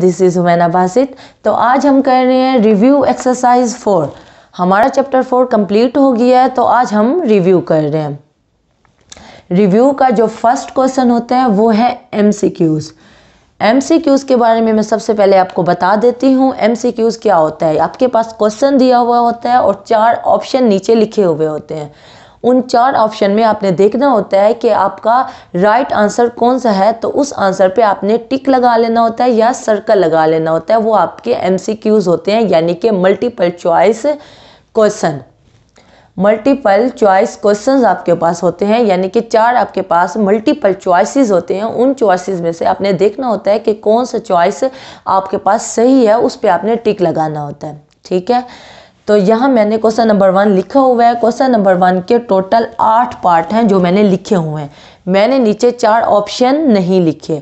this is हुमैना Basit तो आज हम कर रहे हैं रिव्यू एक्सरसाइज फोर हमारा चैप्टर फोर कंप्लीट हो गया है तो आज हम रिव्यू कर रहे हैं रिव्यू का जो फर्स्ट क्वेश्चन होता है वो है M C Qs M C Qs के बारे में मैं सबसे पहले आपको बता देती हूँ एम क्यूज़ क्या होता है आपके पास क्वेश्चन दिया हुआ होता है और चार ऑप्शन नीचे लिखे हुए होते हैं उन चार ऑप्शन में आपने देखना होता है कि आपका राइट आंसर कौन सा है तो उस आंसर पे आपने टिक लगा लेना होता है या सर्कल लगा लेना होता है वो आपके एम होते हैं यानी कि multiple choice question multiple choice questions आपके पास होते हैं यानी कि चार आपके पास मल्टीपल चॉइसेस होते हैं उन चॉइसेस में से आपने देखना होता है कि कौन सा चॉइस आपके पास सही है उस पर आपने टिक लगाना होता है ठीक है तो यहाँ मैंने क्वेश्चन नंबर वन लिखा हुआ है क्वेश्चन नंबर वन के टोटल आठ पार्ट हैं जो मैंने लिखे हुए हैं मैंने नीचे चार ऑप्शन नहीं लिखे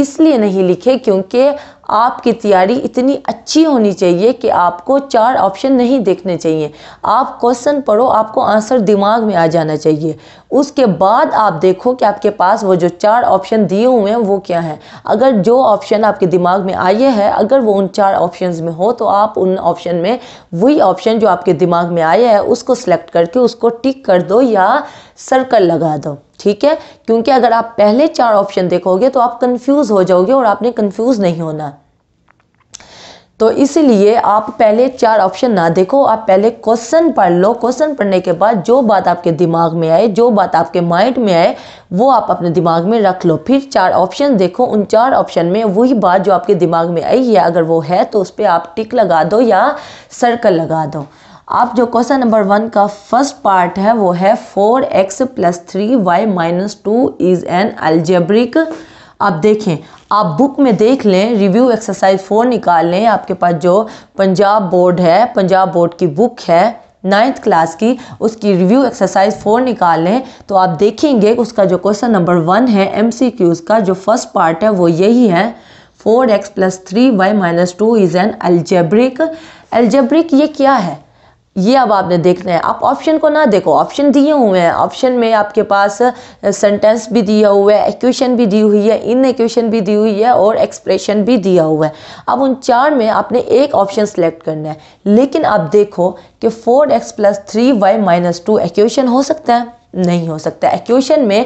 इसलिए नहीं लिखे क्योंकि आपकी तैयारी इतनी अच्छी होनी चाहिए कि आपको चार ऑप्शन नहीं देखने चाहिए आप क्वेश्चन पढ़ो आपको आंसर दिमाग में आ जाना चाहिए उसके बाद आप देखो कि आपके पास वो जो चार ऑप्शन दिए हुए हैं वो क्या हैं अगर जो ऑप्शन आपके दिमाग में आए हैं अगर वो उन चार ऑप्शन में हो तो आप उन ऑप्शन में वही ऑप्शन जो आपके दिमाग में आया है उसको सेलेक्ट करके उसको टिक कर दो या सर्कल लगा दो ठीक है क्योंकि अगर आप पहले चार ऑप्शन देखोगे तो आप कंफ्यूज हो जाओगे और आपने कंफ्यूज नहीं होना तो इसलिए आप पहले चार ऑप्शन ना देखो आप पहले क्वेश्चन पढ़ लो क्वेश्चन पढ़ने के बाद जो बात आपके दिमाग में आए जो बात आपके माइंड में आए वो आप अपने दिमाग में रख लो फिर चार ऑप्शन देखो उन चार ऑप्शन में वही बात जो आपके दिमाग में आई है अगर वो है तो उस पर आप टिक लगा दो या सर्कल लगा दो आप जो क्वेश्चन नंबर वन का फर्स्ट पार्ट है वो है four x plus three y minus two is an algebraic आप देखें आप बुक में देख लें रिव्यू एक्सरसाइज फोर निकाल लें आपके पास जो पंजाब बोर्ड है पंजाब बोर्ड की बुक है नाइन्थ क्लास की उसकी रिव्यू एक्सरसाइज फोर निकाल लें तो आप देखेंगे उसका जो क्वेश्चन नंबर वन है एम का जो फर्स्ट पार्ट है वो यही है four x plus three y minus two is an algebraic algebraic ये क्या है ये अब आपने देखना है आप ऑप्शन को ना देखो ऑप्शन दिए हुए हैं ऑप्शन में आपके पास सेंटेंस भी दिया हुआ है इक्वेशन भी दी हुई है इन इक्वेशन भी दी हुई है और एक्सप्रेशन भी दिया हुआ है अब उन चार में आपने एक ऑप्शन सेलेक्ट करना है लेकिन आप देखो कि four x plus three y minus two equation हो सकता है नहीं हो सकता एक्वेशन में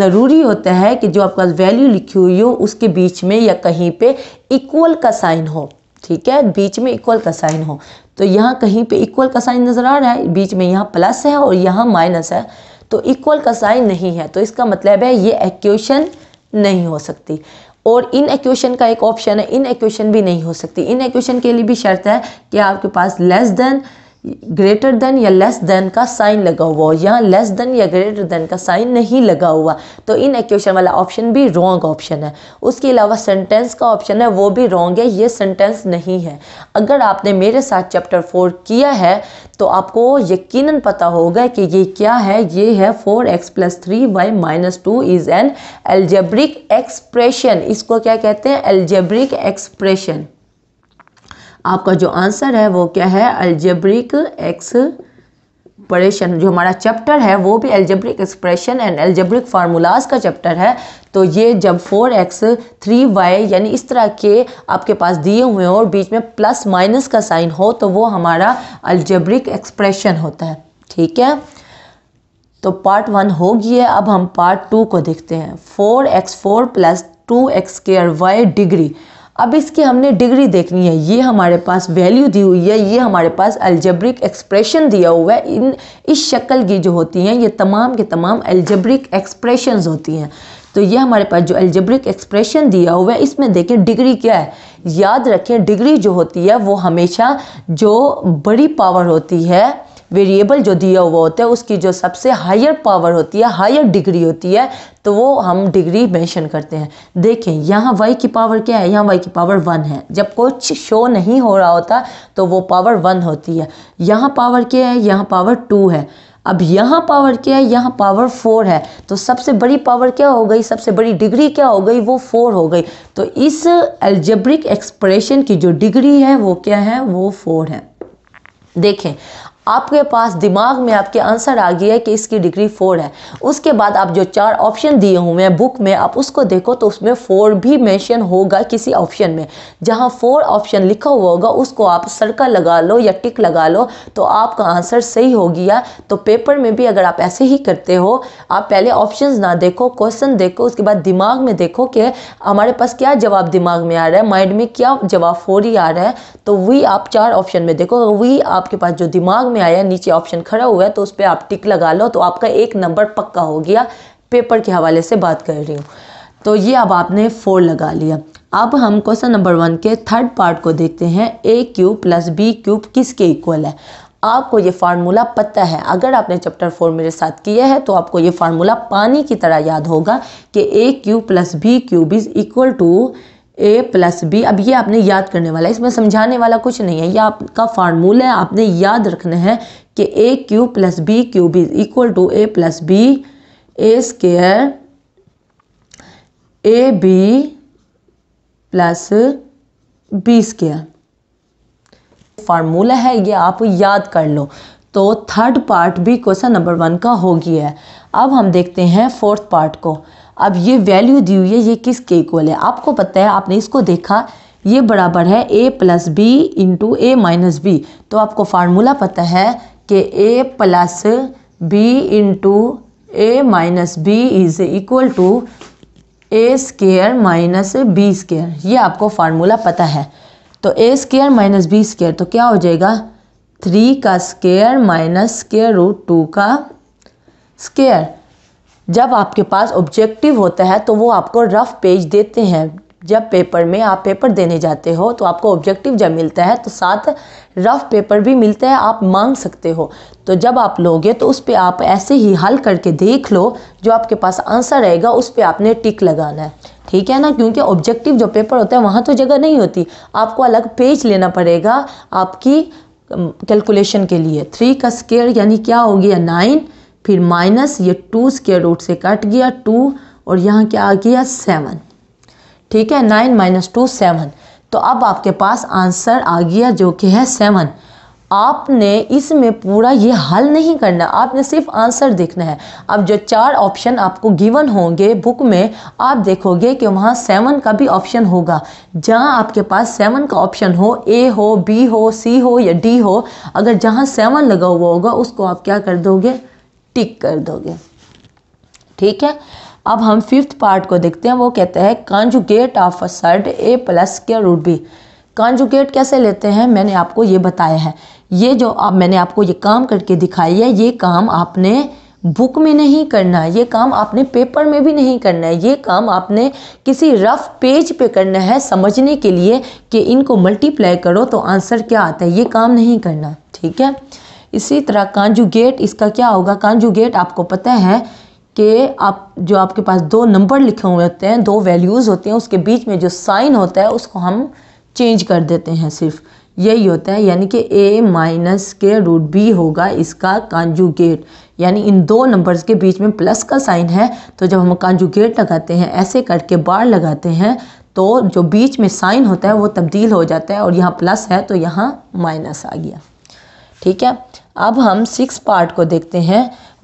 ज़रूरी होता है कि जो आपका वैल्यू लिखी हुई हो उसके बीच में या कहीं पर इक्वल का साइन हो ठीक है बीच में इक्वल का साइन हो तो यहाँ कहीं पे इक्वल का साइन नज़र आ रहा है बीच में यहाँ प्लस है और यहाँ माइनस है तो इक्वल का साइन नहीं है तो इसका मतलब है ये एक्वेशन नहीं हो सकती और इन एक्वेशन का एक ऑप्शन है इन एक्वेशन भी नहीं हो सकती इन एक्वेशन के लिए भी शर्त है कि आपके पास लेस देन ग्रेटर देन या लेस देन का साइन लगा हुआ हो या लेस देन या ग्रेटर देन का साइन नहीं लगा हुआ तो इन एक्वेशन वाला ऑप्शन भी रॉन्ग ऑप्शन है उसके अलावा सेंटेंस का ऑप्शन है वो भी रॉन्ग है ये सेंटेंस नहीं है अगर आपने मेरे साथ चैप्टर फोर किया है तो आपको यकीनन पता होगा कि ये क्या है ये है four x plus three y minus two is an algebraic expression इसको क्या कहते हैं एल्जेब्रिक एक्सप्रेशन आपका जो आंसर है वो क्या है अल्जेब्रिक एक्स एक्सप्रेशन जो हमारा चैप्टर है वो भी algebraic expression and algebraic formulas का चैप्टर है तो ये जब फोर एक्स थ्री वाई यानी इस तरह के आपके पास दिए हुए हो और बीच में प्लस माइनस का साइन हो तो वो हमारा अल्जेब्रिक एक्सप्रेशन होता है ठीक है तो पार्ट वन हो गया अब हम पार्ट टू को देखते हैं four x four plus two x square y degree अब इसकी हमने डिग्री देखनी है ये हमारे पास वैल्यू दी हुई है ये हमारे पास एल्जेब्रिक एक्सप्रेशन दिया हुआ है इन इस शक्ल की जो होती हैं ये तमाम के तमाम एल्जेब्रिक एक्सप्रेशन होती हैं तो ये हमारे पास जो एल्जेब्रिक एक्सप्रेशन दिया हुआ है इसमें देखें डिग्री क्या है याद रखें डिग्री जो होती है वो हमेशा जो बड़ी पावर होती है वेरिएबल जो दिया हुआ होता है उसकी जो सबसे हायर पावर होती है हायर डिग्री होती है तो वो हम डिग्री मेंशन करते हैं देखें यहाँ वाई की पावर क्या है यहाँ वाई की पावर वन है जब कुछ शो नहीं हो रहा होता तो वो पावर वन होती है यहाँ पावर क्या है यहाँ पावर टू है अब यहाँ पावर क्या है यहाँ पावर फोर है तो सबसे बड़ी पावर क्या हो गई सबसे बड़ी डिग्री क्या हो गई वो फोर हो गई तो इस एल्जेब्रिक एक्सप्रेशन की जो डिग्री है वो क्या है वो फोर है देखें आपके पास दिमाग में आपके आंसर आ गया है कि इसकी डिग्री फोर है उसके बाद आप जो चार ऑप्शन दिए हुए हैं बुक में आप उसको देखो तो उसमें फोर भी मेंशन होगा किसी ऑप्शन में जहां फोर ऑप्शन लिखा हुआ होगा उसको आप सर्कल लगा लो या टिक लगा लो तो आपका आंसर सही हो गया तो पेपर में भी अगर आप ऐसे ही करते हो आप पहले ऑप्शन ना देखो क्वेश्चन देखो उसके बाद दिमाग में देखो कि हमारे पास क्या जवाब दिमाग में आ रहा है माइंड में क्या जवाब फोर ही आ रहा है तो वही आप चार ऑप्शन में देखो वही आपके पास जो दिमाग में आया नीचे ऑप्शन खड़ा हुआ है तो उस पर आप टिक लगा लो तो आपका एक नंबर पक्का हो गया पेपर के हवाले से बात कर रही हूँ तो ये अब आपने फोर लगा लिया अब हम क्वेश्चन नंबर वन के थर्ड पार्ट को देखते हैं a cube plus b cube किसके इक्वल है आपको ये फार्मूला पता है अगर आपने चैप्टर फोर मेरे साथ किया है तो आपको ये फार्मूला पानी की तरह याद होगा कि a cube plus b cube is equal to A plus b अब ये आपने याद करने वाला है इसमें समझाने वाला कुछ नहीं है ये आपका फार्मूला है आपने याद रखना है कि a cube plus b cube b equal to A plus B a square a B plus B square formula है ये आप याद कर लो तो थर्ड पार्ट भी क्वेश्चन नंबर वन का हो गया है अब हम देखते हैं फोर्थ पार्ट को अब ये वैल्यू दी हुई है ये किसके इक्वल है आपको पता है आपने इसको देखा ये बराबर है ए प्लस बी इंटू ए माइनस बी तो आपको फार्मूला पता है कि a plus B into A minus B is equal to A square minus B square ये आपको फार्मूला पता है तो ए स्केयर माइनस बी स्केयर तो क्या हो जाएगा थ्री का square minus square root two का स्केयर जब आपके पास ऑब्जेक्टिव होता है तो वो आपको रफ पेज देते हैं जब पेपर में आप पेपर देने जाते हो तो आपको ऑब्जेक्टिव जब मिलता है तो साथ रफ पेपर भी मिलता है आप मांग सकते हो तो जब आप लोगे तो उस पर आप ऐसे ही हल करके देख लो जो आपके पास आंसर रहेगा उस पर आपने टिक लगाना है ठीक है ना क्योंकि ऑब्जेक्टिव जो पेपर होता है वहाँ तो जगह नहीं होती आपको अलग पेज लेना पड़ेगा आपकी कैलकुलेशन के लिए थ्री का स्केयर यानी क्या हो गया नाइन फिर माइनस ये टू स्केयर रूट से कट गया टू और यहाँ क्या आ गया सेवन ठीक है नाइन माइनस टू सेवन तो अब आपके पास आंसर आ गया जो कि है सेवन आपने इसमें पूरा ये हल नहीं करना आपने सिर्फ आंसर देखना है अब जो चार ऑप्शन आपको गिवन होंगे बुक में आप देखोगे कि वहाँ सेवन का भी ऑप्शन होगा जहाँ आपके पास सेवन का ऑप्शन हो ए हो बी हो सी हो या डी हो अगर जहाँ सेवन लगा हुआ होगा उसको आप क्या कर दोगे टिक कर दोगे ठीक है अब हम फिफ्थ पार्ट को देखते हैं वो कहते हैं conjugate of a surd a plus के रूट बी कॉन्जुगेट कैसे लेते हैं मैंने आपको ये बताया है ये जो आप मैंने आपको ये काम करके दिखाई है ये काम आपने बुक में नहीं करना है ये काम आपने पेपर में भी नहीं करना है ये काम आपने किसी रफ पेज पे करना है समझने के लिए कि इनको मल्टीप्लाई करो तो आंसर क्या आता है ये काम नहीं करना ठीक है इसी तरह गेट इसका क्या होगा गेट आपको पता है कि आप जो आपके पास दो नंबर लिखे हुए होते हैं दो वैल्यूज़ होते हैं उसके बीच में जो साइन होता है उसको हम चेंज कर देते हैं सिर्फ यही होता है यानी कि ए माइनस के रूट बी होगा इसका गेट यानी इन दो नंबर्स के बीच में प्लस का साइन है तो जब हम गेट लगाते हैं ऐसे करके बार लगाते हैं तो जो बीच में साइन होता है वो तब्दील हो जाता है और यहाँ प्लस है तो यहाँ माइनस आ गया ठीक है अब हम सिक्स पार्ट को देखते हैं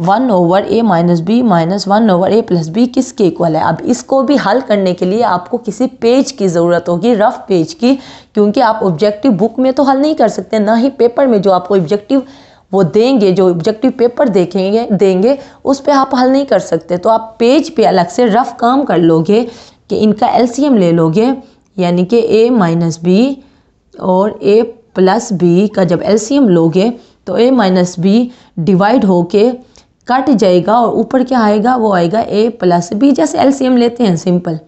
one over a minus b minus one over a plus b किसके इक्वल है अब इसको भी हल करने के लिए आपको किसी पेज की ज़रूरत होगी रफ पेज की क्योंकि आप ऑब्जेक्टिव बुक में तो हल नहीं कर सकते ना ही पेपर में जो आपको ऑब्जेक्टिव वो देंगे जो ऑब्जेक्टिव पेपर देखेंगे देंगे उस पर आप हल नहीं कर सकते तो आप पेज पे अलग से रफ काम कर लोगे कि इनका एल ले लोगे यानी कि ए माइनस बी और ए प्लस बी का जब एलसीएम लोगे तो ए माइनस बी डिवाइड होके कट जाएगा और ऊपर क्या आएगा वो आएगा ए प्लस बी जैसे एल लेते हैं सिंपल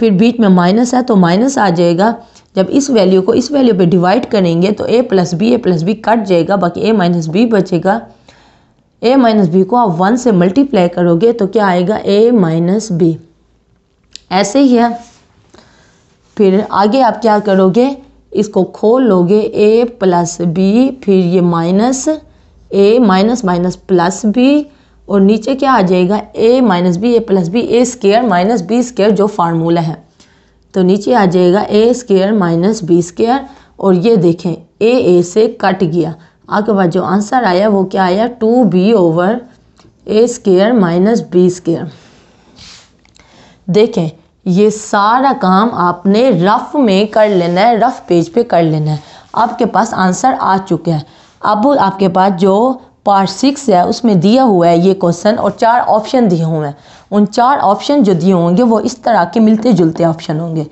फिर बीच में माइनस है तो माइनस आ जाएगा जब इस वैल्यू को इस वैल्यू पे डिवाइड करेंगे तो a plus B A plus b cut जाएगा बाकी ए माइनस बी बचेगा ए माइनस बी को आप वन से मल्टीप्लाई करोगे तो क्या आएगा ए माइनस बी ऐसे ही है फिर आगे आप क्या करोगे इसको खोल लोगे ए प्लस बी फिर ये minus a minus minus plus b और नीचे क्या आ जाएगा a minus B A plus B a square minus B square जो फार्मूला है तो नीचे आ जाएगा ए स्केयर माइनस बी स्केयर और ये देखें ए ए से कट गया आगे बाद जो आंसर आया वो क्या आया two b over a square minus B square देखें ये सारा काम आपने रफ में कर लेना है रफ पेज पे कर लेना है आपके पास आंसर आ चुके हैं अब आपके पास जो पार्ट सिक्स है उसमें दिया हुआ है ये क्वेश्चन और चार ऑप्शन दिए हुए हैं उन चार ऑप्शन जो दिए होंगे वो इस तरह के मिलते जुलते ऑप्शन होंगे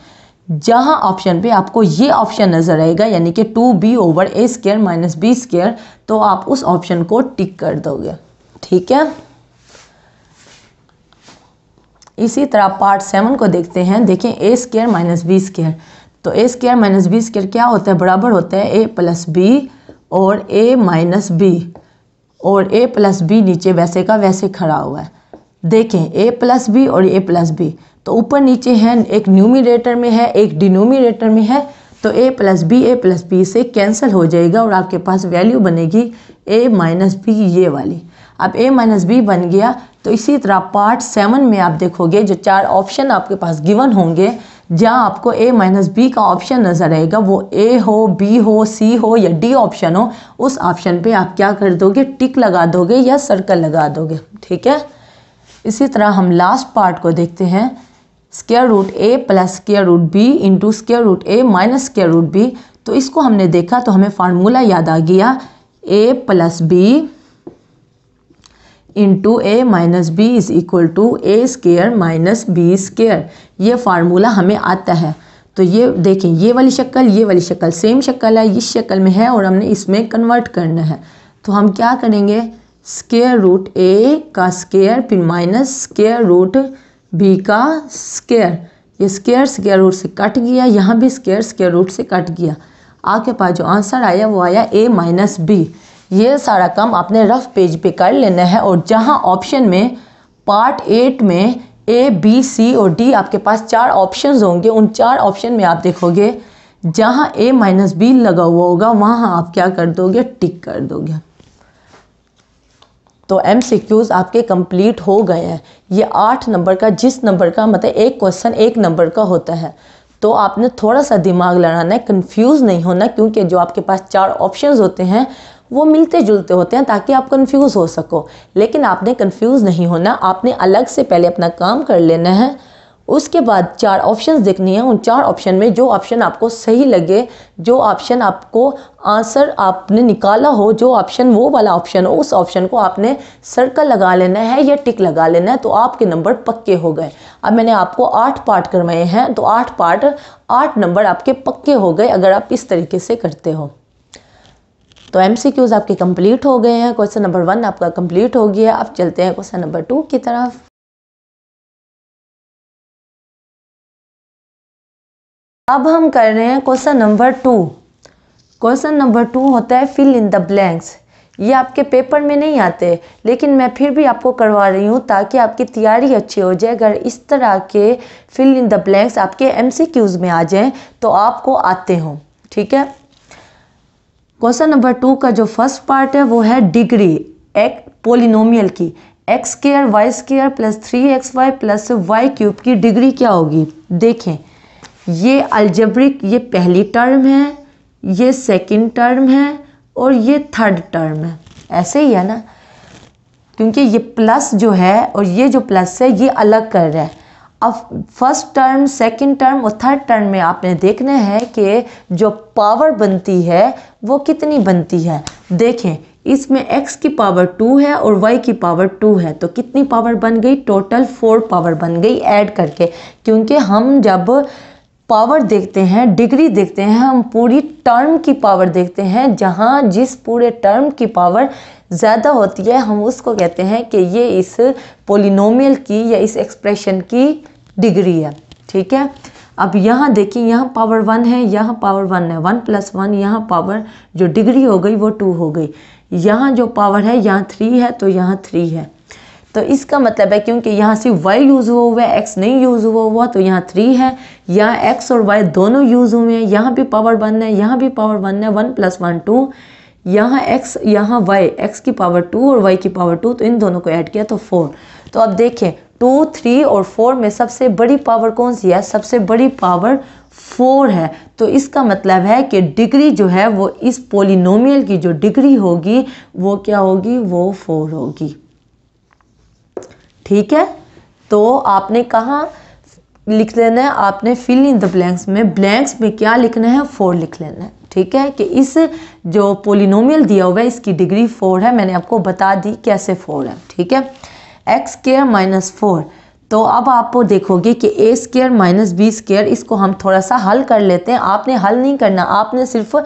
जहाँ ऑप्शन पे आपको ये ऑप्शन नज़र आएगा यानी कि two b over a square minus B square तो आप उस ऑप्शन को टिक कर दोगे ठीक है इसी तरह पार्ट सेवन को देखते हैं देखें ए स्केयर माइनस बी स्केयर तो ए स्केयर माइनस बी स्केयर क्या होता है बराबर होता है ए प्लस बी और ए माइनस बी और ए प्लस बी नीचे वैसे का वैसे खड़ा हुआ है देखें ए प्लस बी और ए प्लस बी तो ऊपर नीचे है एक न्यूमिनेटर में है एक डिनोमिनेटर में है तो a plus B A plus b से कैंसिल हो जाएगा और आपके पास वैल्यू बनेगी ए माइनस बी ये वाली अब ए माइनस बी बन गया तो इसी तरह पार्ट सेवन में आप देखोगे जो चार ऑप्शन आपके पास गिवन होंगे जहाँ आपको ए माइनस बी का ऑप्शन नज़र आएगा वो ए हो बी हो सी हो या डी ऑप्शन हो उस ऑप्शन पे आप क्या कर दोगे टिक लगा दोगे या सर्कल लगा दोगे ठीक है इसी तरह हम लास्ट पार्ट को देखते हैं square root a plus square root b into square root a minus square root b तो इसको हमने देखा तो हमें फार्मूला याद आ गया a plus B into A minus B is equal to A square minus B square ये फार्मूला हमें आता है तो ये देखें ये वाली शक्ल ये वाली शक्ल सेम शक्ल है इस शक्ल में है और हमने इसमें कन्वर्ट करना है तो हम क्या करेंगे स्केयर रूट ए का स्केयर फिर माइनस स्केयर रूट बी का स्केयर ये स्केयर स्केयर रूट से कट गया यहाँ भी स्केयर स्केयर रूट से कट गया आपके पास जो आंसर आया वो आया ए माइनस बी ये सारा काम आपने रफ पेज पे कर लेना है और जहाँ ऑप्शन में पार्ट एट में ए बी सी और डी आपके पास चार ऑप्शन होंगे उन चार ऑप्शन में आप देखोगे जहाँ ए माइनस बी लगा हुआ होगा वहाँ आप क्या कर दोगे टिक कर दोगे तो एम आपके कंप्लीट हो गए हैं ये आठ नंबर का जिस नंबर का मतलब एक क्वेश्चन एक नंबर का होता है तो आपने थोड़ा सा दिमाग लड़ाना है कंफ्यूज नहीं होना क्योंकि जो आपके पास चार ऑप्शंस होते हैं वो मिलते जुलते होते हैं ताकि आप कंफ्यूज हो सको लेकिन आपने कंफ्यूज नहीं होना आपने अलग से पहले अपना काम कर लेना है उसके बाद चार ऑप्शंस देखनी है उन चार ऑप्शन में जो ऑप्शन आपको सही लगे जो ऑप्शन आपको आंसर आपने निकाला हो जो ऑप्शन वो वाला ऑप्शन हो उस ऑप्शन को आपने सर्कल लगा लेना है या टिक लगा लेना है तो आपके नंबर पक्के हो गए अब मैंने आपको आठ पार्ट करवाए हैं तो आठ पार्ट आठ नंबर आपके पक्के हो गए अगर आप इस तरीके से करते हो तो एम आपके कंप्लीट हो गए हैं क्वेश्चन नंबर वन आपका कंप्लीट हो गया अब चलते हैं क्वेश्चन नंबर टू की तरफ अब हम कर रहे हैं question number two question number two होता है फिल इन द ब्लैंक्स ये आपके पेपर में नहीं आते लेकिन मैं फिर भी आपको करवा रही हूँ ताकि आपकी तैयारी अच्छी हो जाए अगर इस तरह के फिल इन द ब्लैंक्स आपके एमसीक्यूज़ में आ जाएं तो आपको आते हों ठीक है क्वेश्चन नंबर टू का जो फर्स्ट पार्ट है वो है डिग्री एक पोलिनोमियल की x square y square plus three x y plus y cube की डिग्री क्या होगी देखें ये अल्जब्रिक ये पहली टर्म है ये सेकंड टर्म है और ये थर्ड टर्म है ऐसे ही है ना क्योंकि ये प्लस जो है और ये जो प्लस है ये अलग कर रहा है अब फर्स्ट टर्म सेकंड टर्म और थर्ड टर्म में आपने देखना है कि जो पावर बनती है वो कितनी बनती है देखें इसमें x की पावर टू है और y की पावर टू है तो कितनी पावर बन गई टोटल फोर पावर बन गई ऐड करके क्योंकि हम जब पावर देखते हैं डिग्री देखते हैं हम पूरी टर्म की पावर देखते हैं जहाँ जिस पूरे टर्म की पावर ज़्यादा होती है हम उसको कहते हैं कि ये इस पोलिनोमियल की या इस एक्सप्रेशन की डिग्री है ठीक है अब यहाँ देखिए यहाँ पावर वन है यहाँ पावर वन है वन प्लस वन यहाँ पावर जो डिग्री हो गई वो टू हो गई यहाँ जो पावर है यहाँ थ्री है तो यहाँ थ्री है तो इसका मतलब है क्योंकि यहाँ सिर्फ वाई यूज़ हुआ हुआ है एक्स नहीं यूज़ हुआ हुआ तो यहाँ थ्री है यहाँ एक्स और वाई दोनों यूज़ हुए हैं यहाँ भी पावर वन है यहाँ भी पावर वन है वन प्लस वन टू यहाँ एक्स यहाँ वाई एक्स की पावर टू और वाई की पावर टू तो इन दोनों को ऐड किया तो फोर तो अब देखें टू थ्री और फोर में सबसे बड़ी पावर कौन सी है सबसे बड़ी पावर फोर है तो इसका मतलब है कि डिग्री जो है वो इस पोलिनोमियल की जो डिग्री होगी वो क्या होगी वो फोर होगी ठीक है तो आपने कहा लिख लेना है आपने फिल इन द ब्लैंक्स में ब्लैंक्स में क्या लिखना है फोर लिख लेना है ठीक है कि इस जो पोलिनोमियल दिया हुआ है इसकी डिग्री फोर है मैंने आपको बता दी कैसे फोर है ठीक है एक्स स्केयर माइनस फोर तो अब आप देखोगे कि a square minus B square इसको हम थोड़ा सा हल कर लेते हैं आपने हल नहीं करना आपने सिर्फ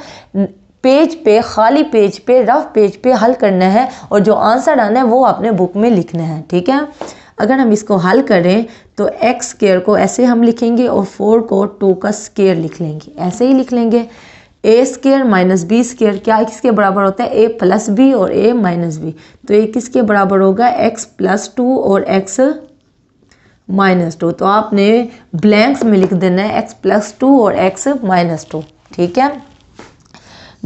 पेज पे खाली पेज पे रफ पेज पे हल करना है और जो आंसर आना है वो आपने बुक में लिखना है ठीक है अगर हम इसको हल करें तो एक्स स्केयर को ऐसे हम लिखेंगे और फोर को टू का स्केयर लिख लेंगे ऐसे ही लिख लेंगे a square minus B square क्या किसके बराबर होता है ए प्लस बी और ए माइनस बी तो ये किसके बराबर होगा एक्स प्लस टू और एक्स माइनस टू तो आपने ब्लैंक्स में लिख देना है एक्स प्लस टू और एक्स माइनस टू ठीक है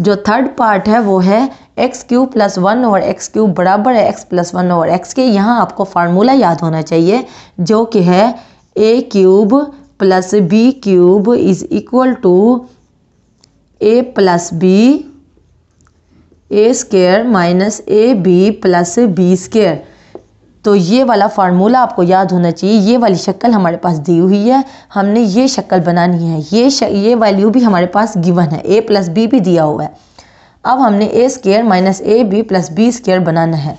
जो थर्ड पार्ट है वो है एक्स क्यू प्लस वन और एक्स क्यू बराबर है एक्स प्लस वन और एक्स के यहाँ आपको फार्मूला याद होना चाहिए जो कि है a cube plus b cube is equal to A plus B a square minus a B plus B square तो ये वाला फार्मूला आपको याद होना चाहिए ये वाली शक्ल हमारे पास दी हुई है हमने ये शक्ल बनानी है ये ये वैल्यू भी हमारे पास गिवन है ए प्लस बी भी दिया हुआ है अब हमने a square minus a B plus B square बनाना है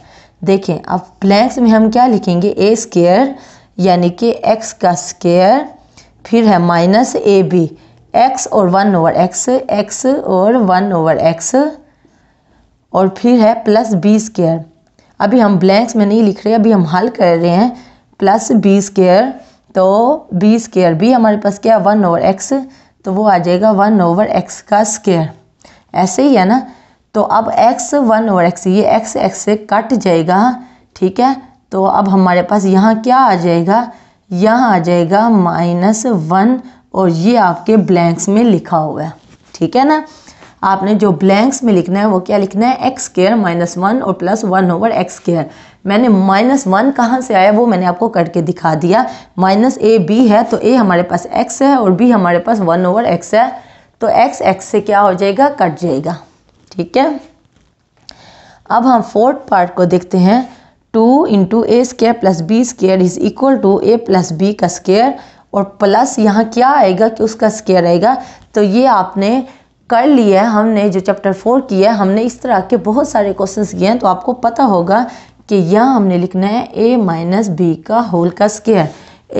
देखें अब ब्लैंक्स में हम क्या लिखेंगे ए स्केयर यानी कि एक्स का स्केयर फिर है माइनस ए बी एक्स और वन ओवर एक्स एक्स और वन ओवर एक्स और फिर है प्लस बी स्केयर अभी हम ब्लैंक्स में नहीं लिख रहे अभी हम हल कर रहे हैं प्लस बी स्केयर तो बी स्केयर भी हमारे पास क्या वन ओवर एक्स तो वो आ जाएगा वन ओवर एक्स का स्केयर ऐसे ही है ना तो अब एक्स वन ओवर एक्स ये एक्स एक्स से कट जाएगा ठीक है तो अब हमारे पास यहाँ क्या आ जाएगा यहाँ आ जाएगा माइनस वन और ये आपके ब्लैंक्स में लिखा हुआ है ठीक है ना आपने जो ब्लैंक्स में लिखना है वो क्या लिखना है एक्स स्केयर माइनस वन और plus one over x square मैंने माइनस वन कहाँ से आया वो मैंने आपको करके दिखा दिया माइनस ए बी है तो ए हमारे पास एक्स है और बी हमारे पास वन ओवर एक्स है तो एक्स एक्स से क्या हो जाएगा कट जाएगा ठीक है अब हम फोर्थ पार्ट को देखते हैं two into a square plus B square is equal to A plus B का स्केयर और प्लस यहाँ क्या आएगा कि उसका स्केयर आएगा तो ये आपने कर लिया है हमने जो चैप्टर फोर किया है हमने इस तरह के बहुत सारे क्वेश्चंस किए हैं तो आपको पता होगा कि यह हमने लिखना है ए माइनस बी का होल का स्केयर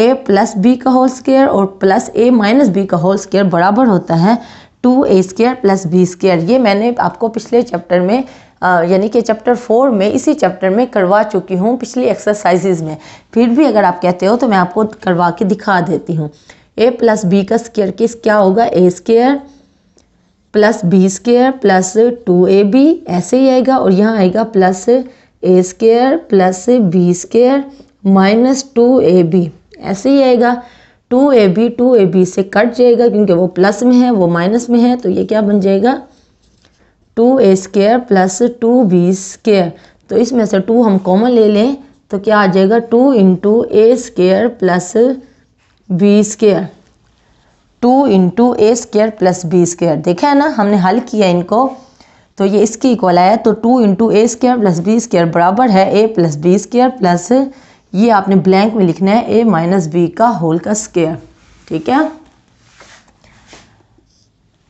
ए प्लस बी का होल स्केयर और प्लस ए माइनस बी का होल स्केयर बराबर होता है टू ए स्केयर प्लस बी स्केयर ये मैंने आपको पिछले चैप्टर में यानी कि चैप्टर फोर में इसी चैप्टर में करवा चुकी हूँ पिछली एक्सरसाइजेज में फिर भी अगर आप कहते हो तो मैं आपको करवा के दिखा देती हूँ ए प्लस बी का स्केयर किस क्या होगा a square plus B square plus two A b ऐसे ही आएगा और यहाँ आएगा plus a square plus B square minus two A b ऐसे ही आएगा टू ए बी टू ए बी से कट जाएगा क्योंकि वो प्लस में है वो माइनस में है तो ये क्या बन जाएगा टू ए square plus two b square तो इसमें से टू हम कॉमन ले लें तो क्या आ जाएगा two into a square plus B square two into a square plus B square देखा है ना हमने हल किया इनको तो ये इसके इक्वल आया तो two into a square plus B square बराबर है ए प्लस बी स्केयर प्लस ये आपने ब्लैंक में लिखना है ए माइनस बी का होल का स्केयर ठीक है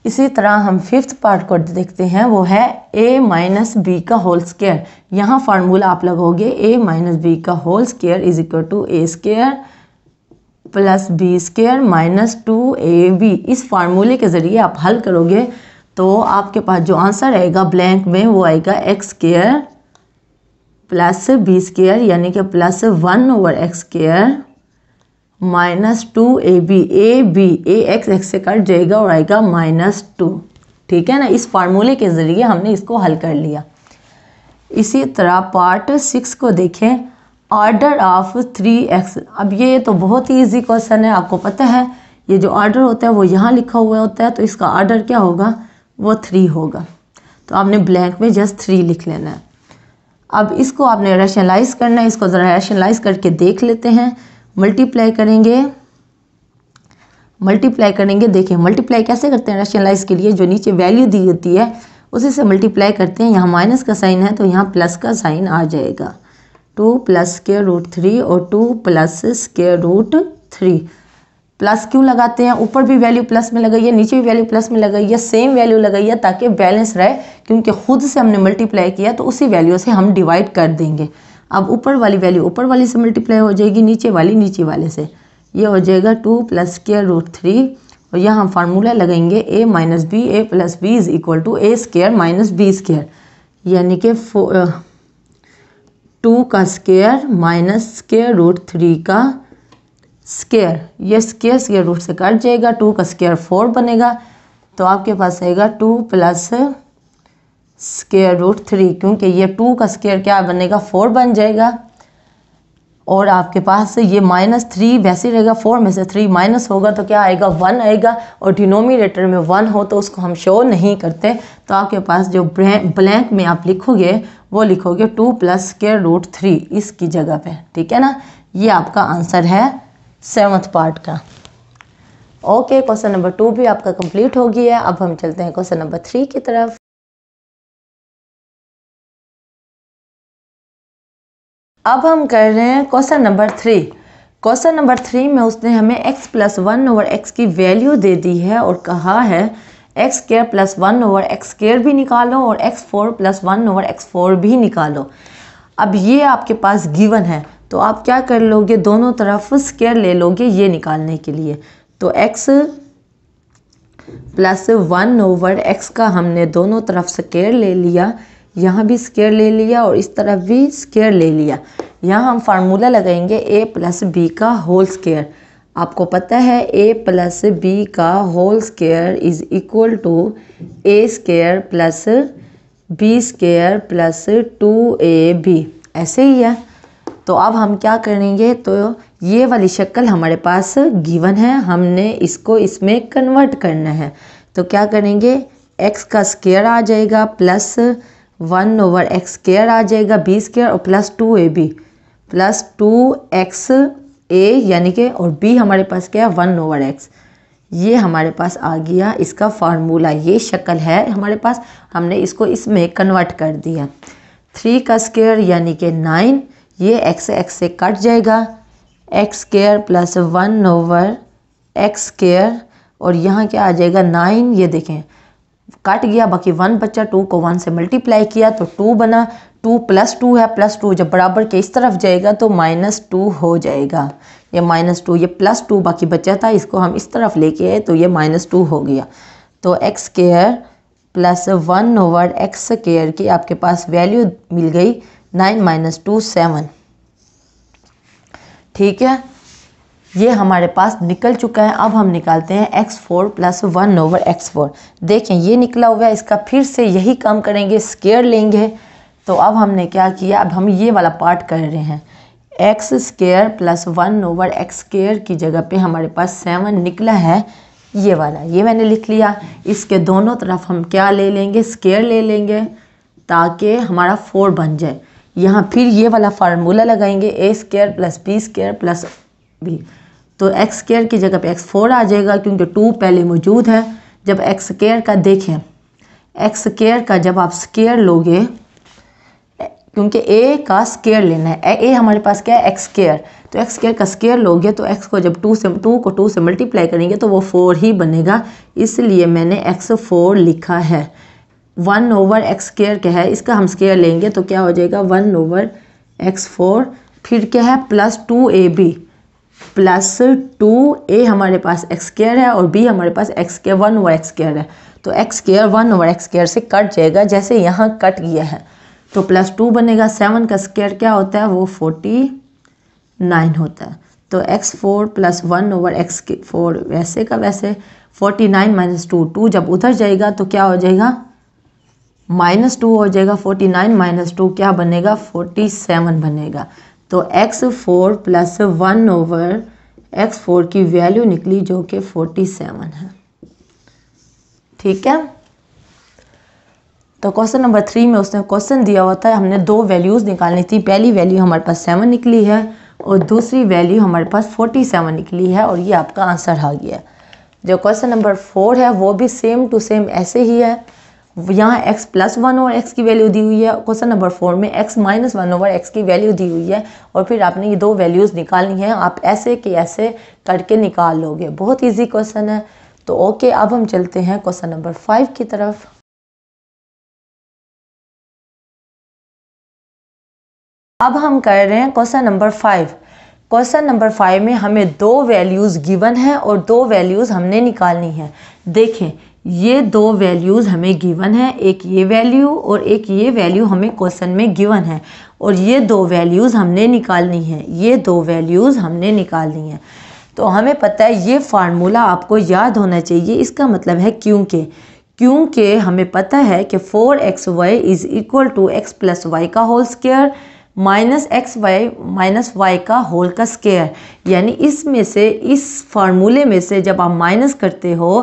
इसी तरह हम फिफ्थ पार्ट को देखते हैं वो है ए माइनस बी का होल स्केयर यहाँ फार्मूला आप लगोगे ए माइनस बी का whole square is equal to A square plus B square minus two A b इस फार्मूले के ज़रिए आप हल करोगे तो आपके पास जो आंसर आएगा ब्लैंक में वो आएगा x square plus B square यानी कि plus one over x square minus two A b a b a x x से कट जाएगा और आएगा माइनस टू ठीक है ना इस फार्मूले के ज़रिए हमने इसको हल कर लिया इसी तरह पार्ट सिक्स को देखें ऑर्डर ऑफ थ्री एक्स अब ये तो बहुत ही इजी क्वेश्चन है आपको पता है ये जो ऑर्डर होता है वो यहाँ लिखा हुआ होता है तो इसका ऑर्डर क्या होगा वो थ्री होगा तो आपने ब्लैंक में जस्ट थ्री लिख लेना है अब इसको आपने रैशनलाइज करना है इसको ज़रा रैशनलाइज करके देख लेते हैं मल्टीप्लाई करेंगे मल्टीप्लाई करेंगे देखें मल्टीप्लाई कैसे करते हैं रैशनलाइज के लिए जो नीचे वैल्यू दी होती है उसी से मल्टीप्लाई करते हैं यहाँ माइनस का साइन है तो यहाँ प्लस का साइन आ जाएगा two plus square root three और two plus square root three plus क्यों लगाते हैं ऊपर भी वैल्यू प्लस में लगाइए नीचे भी वैल्यू प्लस में लगाइए सेम वैल्यू लगाइए ताकि बैलेंस रहे क्योंकि खुद से हमने मल्टीप्लाई किया तो उसी वैल्यू से हम डिवाइड कर देंगे अब ऊपर वाली वैल्यू ऊपर वाली से मल्टीप्लाई हो जाएगी नीचे वाली नीचे वाले से ये हो जाएगा two plus square root three और यहाँ हम फार्मूला लगाएंगे a minus B A plus B is equal to A square minus B square यानी कि टू का square minus square root three का स्केयर ये स्केयर स्केयर रूट से कट जाएगा टू का स्केयर फोर बनेगा तो आपके पास आएगा two plus square root three क्योंकि ये टू का स्केयर क्या बनेगा फोर बन जाएगा और आपके पास ये माइनस थ्री वैसे रहेगा फोर में से थ्री माइनस होगा तो क्या आएगा वन आएगा और डिनोमिनेटर में वन हो तो उसको हम शो नहीं करते तो आपके पास जो ब्लैंक में आप लिखोगे वो लिखोगे two plus square root three इसकी जगह पे ठीक है ना ये आपका आंसर है सेवन्थ पार्ट का ओके क्वेश्चन नंबर टू भी आपका कंप्लीट हो गया अब हम चलते हैं क्वेश्चन नंबर थ्री की तरफ अब हम कर रहे हैं question number three question number three में उसने हमें x plus one over x की वैल्यू दे दी है और कहा है x square plus one over x square भी निकालो और x four plus one over x four भी निकालो अब ये आपके पास गिवन है तो आप क्या कर लोगे दोनों तरफ स्केयर ले लोगे ये निकालने के लिए तो x plus one over x का हमने दोनों तरफ स्केयर ले लिया यहाँ भी स्केयर ले लिया और इस तरफ भी स्केयर ले लिया यहाँ हम फार्मूला लगाएंगे ए प्लस बी का होल स्केयर आपको पता है ए प्लस बी का whole square is equal to A square plus B square plus two A b ऐसे ही है तो अब हम क्या करेंगे तो ये वाली शक्ल हमारे पास गिवन है हमने इसको इसमें कन्वर्ट करना है तो क्या करेंगे एक्स का स्केयर आ जाएगा plus one over x square आ जाएगा बी स्केयर और plus two A B plus two x a यानी कि और बी हमारे पास क्या है वन ओवर एक्स ये हमारे पास आ गया इसका फार्मूला ये शक्ल है हमारे पास हमने इसको इसमें कन्वर्ट कर दिया थ्री का स्केयर यानी कि नाइन ये एक्स एक्स से कट जाएगा x square plus one over x square और यहाँ क्या आ जाएगा नाइन ये देखें कट गया बाकी वन बच्चा टू को वन से मल्टीप्लाई किया तो टू बना टू प्लस टू है प्लस टू जब बराबर के इस तरफ जाएगा तो माइनस टू हो जाएगा ये माइनस टू ये प्लस टू बाकी बच्चा था इसको हम इस तरफ लेके आए तो ये माइनस टू हो गया तो x square plus one over x square की आपके पास वैल्यू मिल गई नाइन माइनस टू सेवन ठीक है ये हमारे पास निकल चुका है अब हम निकालते हैं x four plus one over x four देखें ये निकला हुआ है इसका फिर से यही काम करेंगे स्केयर लेंगे तो अब हमने क्या किया अब हम ये वाला पार्ट कर रहे हैं x square plus one over x square की जगह पे हमारे पास सेवन निकला है ये वाला ये मैंने लिख लिया इसके दोनों तरफ हम क्या ले लेंगे स्केयर ले लेंगे ताकि हमारा फोर बन जाए यहाँ फिर ये वाला फार्मूला लगाएंगे ए square plus B square plus b तो एक्स केयर की जगह पे एक्स फोर आ जाएगा क्योंकि टू पहले मौजूद है जब एक्स केयर का देखें एक्स केयर का जब आप स्केयर लोगे क्योंकि ए का स्केयर लेना है ए हमारे पास क्या है एक्स केयर तो एक्स केयर का स्केयर लोगे तो एक्स को जब टू से टू को टू से मल्टीप्लाई करेंगे तो वो फोर ही बनेगा इसलिए मैंने एक्स फोर लिखा है वन ओवर एक्स केयर क्या है इसका हम स्केयर लेंगे तो क्या हो जाएगा वन ओवर एक्स फोर फिर क्या है plus two A B plus two ए हमारे पास एक्स स्केयर है और बी हमारे पास x square one over x square है तो x square one over x square से कट जाएगा जैसे यहाँ कट गया है तो प्लस टू बनेगा सेवन का स्केयर क्या होता है वो फोर्टी नाइन होता है तो x four plus one over x four वैसे का वैसे forty nine minus two two जब उधर जाएगा तो क्या हो जाएगा माइनस टू हो जाएगा फोर्टी नाइन माइनस टू क्या बनेगा फोर्टी सेवन बनेगा तो x four plus one over x four की वैल्यू निकली जो कि फोर्टी सेवन है ठीक है तो क्वेश्चन नंबर थ्री में उसने क्वेश्चन दिया हुआ था हमने दो वैल्यूज़ निकालनी थी पहली वैल्यू हमारे पास सेवन निकली है और दूसरी वैल्यू हमारे पास फोर्टी सेवन निकली है और ये आपका आंसर आ गया जो क्वेश्चन नंबर फोर है वो भी सेम टू सेम ऐसे ही है यहाँ x प्लस वन और x की वैल्यू दी हुई है क्वेश्चन नंबर फोर में x minus one over x की वैल्यू दी हुई है और फिर आपने ये दो वैल्यूज़ निकालनी है आप ऐसे के ऐसे करके निकाल लोगे बहुत इजी क्वेश्चन है तो ओके अब हम चलते हैं क्वेश्चन नंबर फाइव की तरफ अब हम कर रहे हैं question number five question number five में हमें दो वैल्यूज़ गिवन है और दो वैल्यूज़ हमने निकालनी है देखें ये दो वैल्यूज़ हमें गिवन है एक ये वैल्यू और एक ये वैल्यू हमें क्वेश्चन में गिवन है और ये दो वैल्यूज़ हमने निकालनी है ये दो वैल्यूज़ हमने निकालनी है तो हमें पता है ये फार्मूला आपको याद होना चाहिए इसका मतलब है क्योंकि क्योंकि हमें पता है कि four x y is equal to x plus y का whole square minus x y minus y का होल का स्केयर यानी इसमें से इस फार्मूले में से जब आप माइनस करते हो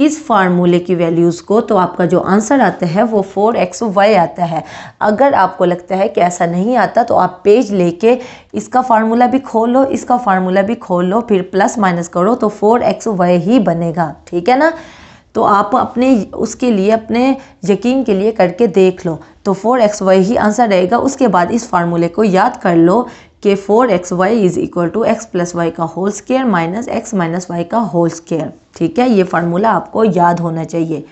इस फार्मूले की वैल्यूज़ को तो आपका जो आंसर आता है वो फोर एक्स वाई आता है अगर आपको लगता है कि ऐसा नहीं आता तो आप पेज लेके इसका फार्मूला भी खोलो इसका फार्मूला भी खोलो फिर प्लस माइनस करो तो फोर एक्स वाई ही बनेगा ठीक है ना तो आप अपने उसके लिए अपने यकीन के लिए करके देख लो तो फोर एक्स वाई ही आंसर रहेगा उसके बाद इस फार्मूले को याद कर लो कि four x y is equal to x plus y का whole square minus x minus y का होल स्केयर ठीक है ये फार्मूला आपको याद होना चाहिए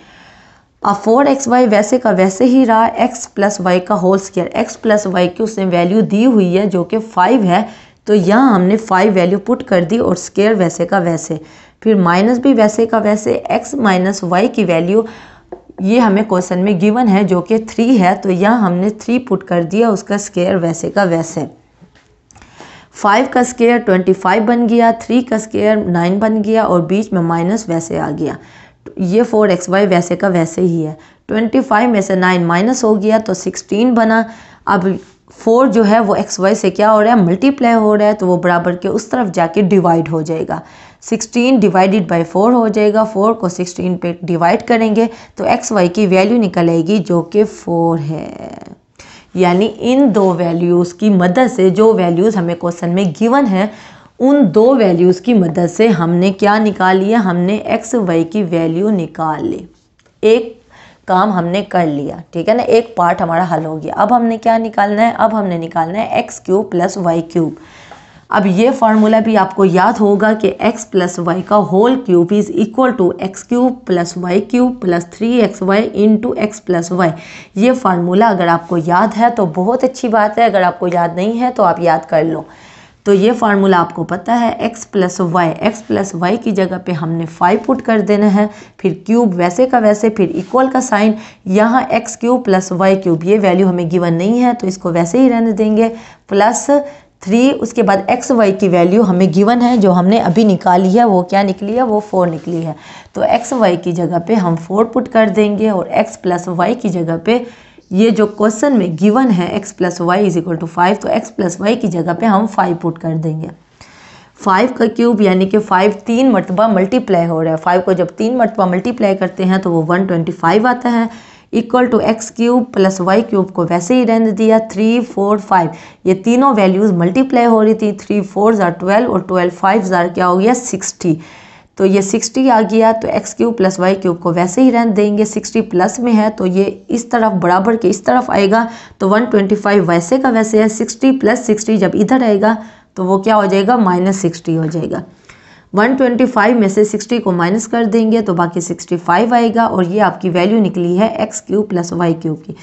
अब फोर एक्स वाई वैसे का वैसे ही रहा एक्स प्लस वाई का whole square x plus y की उसने वैल्यू दी हुई है जो कि फाइव है तो यहाँ हमने फाइव वैल्यू पुट कर दी और स्केयर वैसे का वैसे फिर माइनस भी वैसे का वैसे एक्स माइनस वाई की वैल्यू ये हमें क्वेश्चन में गिवन है जो कि थ्री है तो यह हमने थ्री पुट कर दिया उसका स्केयर वैसे का वैसे फाइव का स्केयर ट्वेंटी फाइव बन गया थ्री का स्केयर नाइन बन गया और बीच में माइनस वैसे आ गया ये फोर एक्स वाई वैसे का वैसे ही है ट्वेंटी फाइव में से नाइन माइनस हो गया तो सिक्सटीन बना अब फोर जो है वो एक्स वाई से क्या हो रहा है मल्टीप्लाई हो रहा है तो वो बराबर के उस तरफ जाके डिवाइड हो जाएगा सिक्सटीन डिवाइडेड बाई फोर हो जाएगा फोर को सिक्सटीन पे डिवाइड करेंगे तो एक्स वाई की वैल्यू निकल आएगी जो कि फोर है यानी इन दो वैल्यूज़ की मदद से जो वैल्यूज़ हमें क्वेश्चन में गिवन है उन दो वैल्यूज़ की मदद से हमने क्या निकाल लिया हमने एक्स वाई की वैल्यू निकाल ली एक काम हमने कर लिया ठीक है ना एक पार्ट हमारा हल हो गया अब हमने क्या निकालना है अब हमने निकालना है x cube plus y cube अब ये फार्मूला भी आपको याद होगा कि x प्लस वाई का whole cube is equal to x cube plus y cube plus three x y into x plus y ये फार्मूला अगर आपको याद है तो बहुत अच्छी बात है अगर आपको याद नहीं है तो आप याद कर लो तो ये फार्मूला आपको पता है x plus y x plus y की जगह पे हमने फाइव पुट कर देना है फिर क्यूब वैसे का वैसे फिर इक्वल का साइन यहाँ x cube plus y cube ये वैल्यू हमें गिवन नहीं है तो इसको वैसे ही रहने देंगे प्लस थ्री उसके बाद एक्स वाई की वैल्यू हमें गिवन है जो हमने अभी निकाली है वो क्या निकली है वो फोर निकली है तो एक्स वाई की जगह पे हम फोर पुट कर देंगे और एक्स प्लस वाई की जगह पे ये जो क्वेश्चन में गिवन है x plus y is equal to five तो एक्स प्लस वाई की जगह पे हम फाइव पुट कर देंगे फाइव का क्यूब यानी कि फाइव तीन मरतबा मल्टीप्लाई हो रहा है फाइव को जब तीन मरतबा मल्टीप्लाई करते हैं तो वो वन ट्वेंटी फाइव आता है equal to x cube plus y cube को वैसे ही रहने दिया थ्री फोर फाइव ये तीनों वैल्यूज़ मल्टीप्लाई हो रही थी थ्री फोर ज़ार ट्वेल्व और ट्वेल्व फाइव ज़ार क्या हो गया सिक्सटी तो ये सिक्सटी आ गया तो x cube plus y cube को वैसे ही रहने देंगे सिक्सटी प्लस में है तो ये इस तरफ बराबर के इस तरफ आएगा तो वन ट्वेंटी फाइव वैसे का वैसे है सिक्सटी प्लस सिक्सटी जब इधर आएगा तो वो क्या हो जाएगा माइनस सिक्सटी हो जाएगा 125 में से 60 को माइनस कर देंगे तो बाकी 65 आएगा और ये आपकी वैल्यू निकली है x cube plus y cube की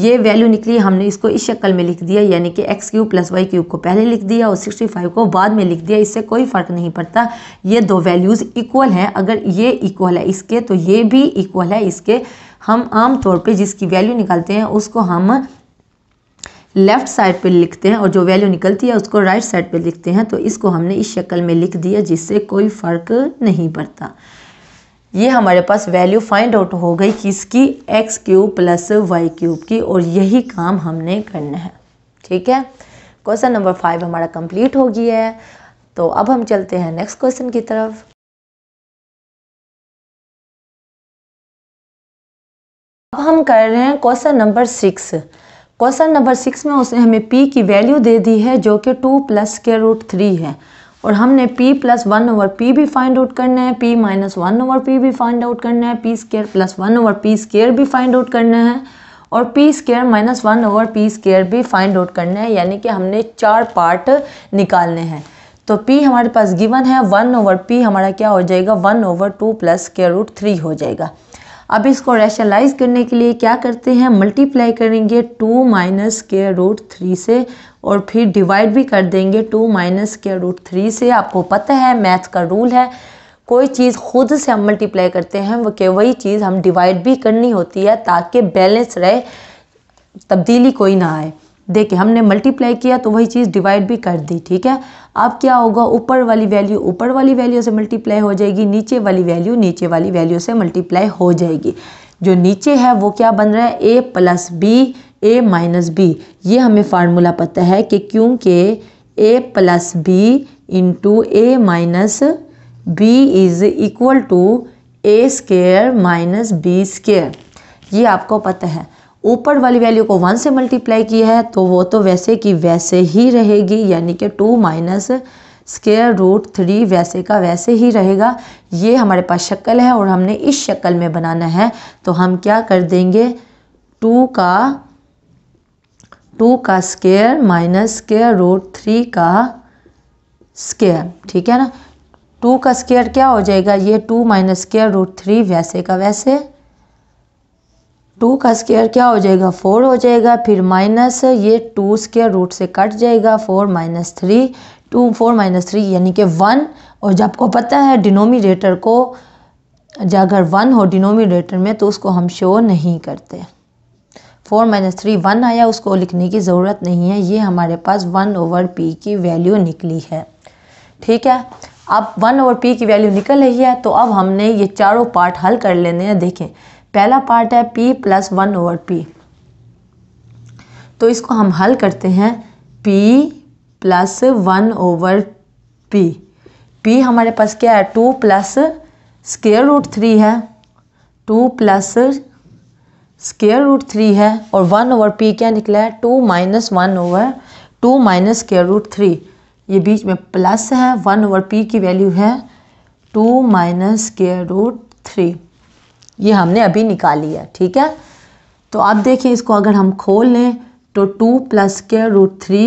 ये वैल्यू निकली हमने इसको इस शक्ल में लिख दिया यानी कि x cube plus y cube को पहले लिख दिया और 65 को बाद में लिख दिया इससे कोई फ़र्क नहीं पड़ता ये दो वैल्यूज़ इक्वल हैं अगर ये इक्वल है इसके तो ये भी इक्वल है इसके हम आम तौर पे जिसकी वैल्यू निकालते हैं उसको हम लेफ्ट साइड पे लिखते हैं और जो वैल्यू निकलती है उसको राइट साइड पे लिखते हैं तो इसको हमने इस शक्ल में लिख दिया जिससे कोई फ़र्क नहीं पड़ता ये हमारे पास वैल्यू फाइंड आउट हो गई किसकी x cube plus y cube की और यही काम हमने करना है ठीक है क्वेश्चन नंबर फाइव हमारा कंप्लीट हो गया है तो अब हम चलते हैं नेक्स्ट क्वेश्चन की तरफ अब हम कर रहे हैं question number six question number six में उसने हमें पी की वैल्यू दे दी है जो कि टू प्लस के रूट थ्री है और हमने p plus one over p भी फाइंड आउट करना है P minus one over p भी फाइंड आउट करना है P square plus one over P square भी फाइंड आउट करना है और P square minus one over P square भी फाइंड आउट करना है यानी कि हमने चार पार्ट निकालने हैं तो p हमारे पास गिवन है वन ओवर p हमारा क्या हो जाएगा one over two plus square root three हो जाएगा अब इसको रैशलाइज करने के लिए क्या करते हैं मल्टीप्लाई करेंगे two minus square root three से और फिर डिवाइड भी कर देंगे two minus square root three से आपको पता है मैथ का रूल है कोई चीज़ खुद से हम मल्टीप्लाई करते हैं वो कि वही चीज़ हम डिवाइड भी करनी होती है ताकि बैलेंस रहे तब्दीली कोई ना आए देखिए हमने मल्टीप्लाई किया तो वही चीज़ डिवाइड भी कर दी ठीक है अब क्या होगा ऊपर वाली वैल्यू ऊपर वाली वैल्यू से मल्टीप्लाई हो जाएगी नीचे वाली वैल्यू नीचे वाली वैल्यू से मल्टीप्लाई हो जाएगी जो नीचे है वो क्या बन रहा है ए प्लस बी ए माइनस बी ये हमें फार्मूला पता है कि क्योंकि a plus B into A minus b is equal to A square minus B square ये आपको पता है ऊपर वाली वैल्यू को वन से मल्टीप्लाई किया है तो वो तो वैसे की वैसे ही रहेगी यानी कि two minus square root three वैसे का वैसे ही रहेगा ये हमारे पास शक्ल है और हमने इस शक्ल में बनाना है तो हम क्या कर देंगे टू का टू का square minus square root three का स्केयर ठीक है ना टू का स्केयर क्या हो जाएगा ये two minus square root three वैसे का वैसे टू का स्केयर क्या हो जाएगा फोर हो जाएगा फिर माइनस ये टू स्केयर रूट से कट जाएगा four minus three two four minus three यानी कि वन और जब आपको पता है डिनोमिनेटर को जब अगर वन हो डिनोमिनेटर में तो उसको हम शो नहीं करते फोर माइनस थ्री वन आया उसको लिखने की ज़रूरत नहीं है ये हमारे पास वन ओवर पी की वैल्यू निकली है ठीक है अब वन ओवर पी की वैल्यू निकल रही है तो अब हमने ये चारों पार्ट हल कर लेने हैं देखें पहला पार्ट है p plus one over p तो इसको हम हल करते हैं p plus one over p p हमारे पास क्या है two plus square root three है two plus square root three है और वन ओवर पी क्या निकला है two minus one over two minus square root three ये बीच में प्लस है वन ओवर पी की वैल्यू है two minus square root three ये हमने अभी निकाली है ठीक है तो आप देखिए इसको अगर हम खोल लें तो टू प्लस के रूट थ्री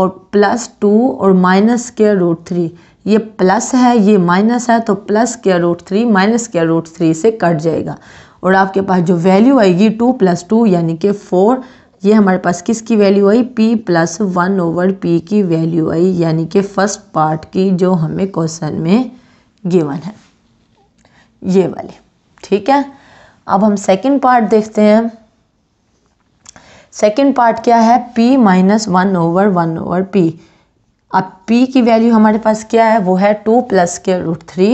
और प्लस टू और माइनस के रूट थ्री ये प्लस है ये माइनस है तो प्लस के रूट थ्री माइनस के रूट थ्री से कट जाएगा और आपके पास जो वैल्यू आएगी टू प्लस टू यानी कि फोर ये हमारे पास किसकी वैल्यू आई P plus one over P की वैल्यू आई यानी कि फर्स्ट पार्ट की जो हमें क्वेश्चन में गिवन है ये वाले ठीक है अब हम सेकंड पार्ट देखते हैं सेकंड पार्ट क्या है p minus one over one over p अब p की वैल्यू हमारे पास क्या है वो है टू प्लस के रूट थ्री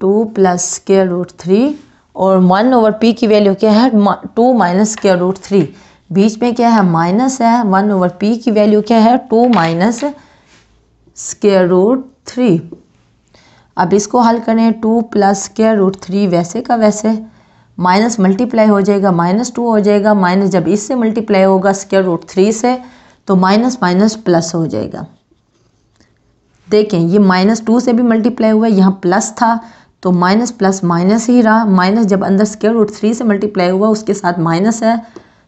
टू प्लस के रूट थ्री और वन ओवर p की वैल्यू क्या है टू माइनस के रूट थ्री बीच में क्या है माइनस है वन ओवर p की वैल्यू क्या है two minus square root three अब इसको हल करें two plus square root three वैसे का वैसे माइनस मल्टीप्लाई हो जाएगा माइनस टू हो जाएगा माइनस जब इससे मल्टीप्लाई होगा स्केयर रूट थ्री से तो माइनस माइनस प्लस हो जाएगा देखें ये माइनस टू से भी मल्टीप्लाई हुआ है यहाँ प्लस था तो माइनस प्लस माइनस ही रहा माइनस जब अंदर स्केयर रूट थ्री से मल्टीप्लाई हुआ उसके साथ माइनस है